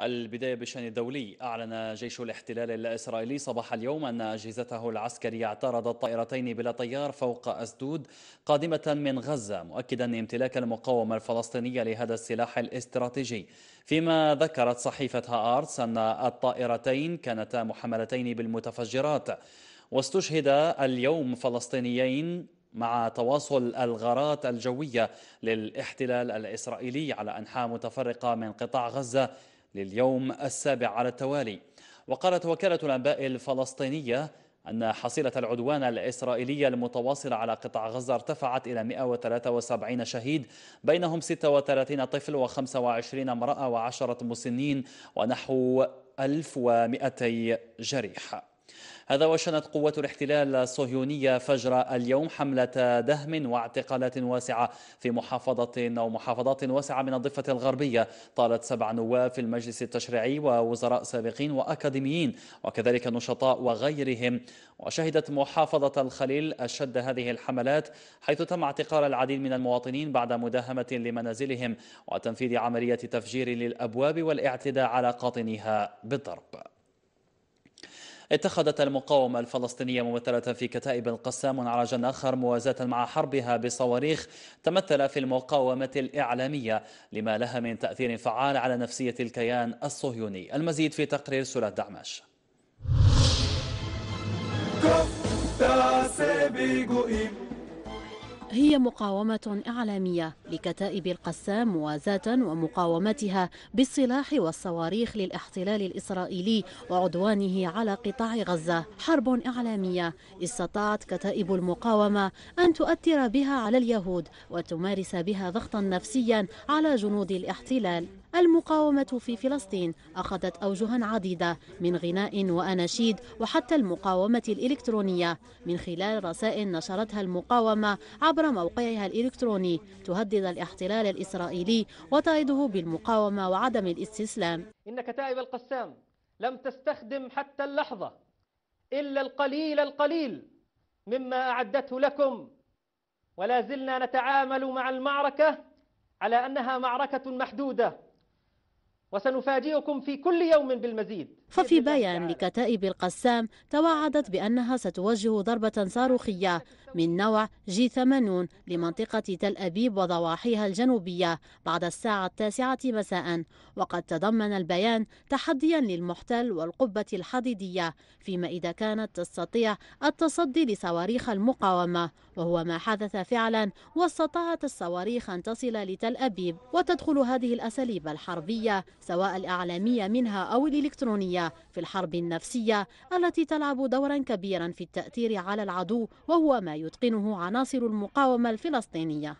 البداية بشأن دولي أعلن جيش الاحتلال الإسرائيلي صباح اليوم أن أجهزته العسكرية اعترضت طائرتين بلا طيار فوق أسدود قادمة من غزة مؤكدا امتلاك المقاومة الفلسطينية لهذا السلاح الاستراتيجي فيما ذكرت صحيفة هارتس أن الطائرتين كانتا محملتين بالمتفجرات واستشهد اليوم فلسطينيين مع تواصل الغارات الجوية للاحتلال الإسرائيلي على أنحاء متفرقة من قطاع غزة لليوم السابع على التوالي وقالت وكالة الأنباء الفلسطينية أن حصيلة العدوان الإسرائيلية المتواصلة على قطاع غزة ارتفعت إلى 173 شهيد بينهم 36 طفل و25 امرأة وعشرة مسنين ونحو 1200 جريح هذا وشنت قوة الاحتلال الصهيونية فجر اليوم حملة دهم واعتقالات واسعة في محافظة أو محافظات واسعة من الضفة الغربية طالت سبع نواب في المجلس التشريعي ووزراء سابقين وأكاديميين وكذلك نشطاء وغيرهم وشهدت محافظة الخليل أشد هذه الحملات حيث تم اعتقال العديد من المواطنين بعد مداهمة لمنازلهم وتنفيذ عملية تفجير للأبواب والاعتداء على قاطنيها بالضرب اتخذت المقاومة الفلسطينية ممثلة في كتائب القسام على آخر موازاة مع حربها بصواريخ تمثل في المقاومة الإعلامية لما لها من تأثير فعال على نفسية الكيان الصهيوني المزيد في تقرير سلاة دعماش هي مقاومة إعلامية لكتائب القسام موازاة ومقاومتها بالسلاح والصواريخ للاحتلال الإسرائيلي وعدوانه على قطاع غزة حرب إعلامية استطاعت كتائب المقاومة أن تؤثر بها على اليهود وتمارس بها ضغطا نفسيا على جنود الاحتلال المقاومة في فلسطين أخذت أوجها عديدة من غناء وأناشيد وحتى المقاومة الإلكترونية من خلال رسائل نشرتها المقاومة عبر موقعها الإلكتروني تهدد الاحتلال الإسرائيلي وتعده بالمقاومة وعدم الاستسلام إن كتائب القسام لم تستخدم حتى اللحظة إلا القليل القليل مما أعدته لكم ولا زلنا نتعامل مع المعركة على أنها معركة محدودة وسنفاجئكم في كل يوم بالمزيد ففي بيان لكتائب القسام توعدت بأنها ستوجه ضربة صاروخية من نوع جي 80 لمنطقة تل أبيب وضواحيها الجنوبية بعد الساعة التاسعة مساء وقد تضمن البيان تحديا للمحتل والقبة الحديدية فيما إذا كانت تستطيع التصدي لصواريخ المقاومة وهو ما حدث فعلا واستطاعت الصواريخ أن تصل لتل أبيب وتدخل هذه الأساليب الحربية سواء الإعلامية منها أو الإلكترونية في الحرب النفسية التي تلعب دورا كبيرا في التأثير على العدو وهو ما يتقنه عناصر المقاومة الفلسطينية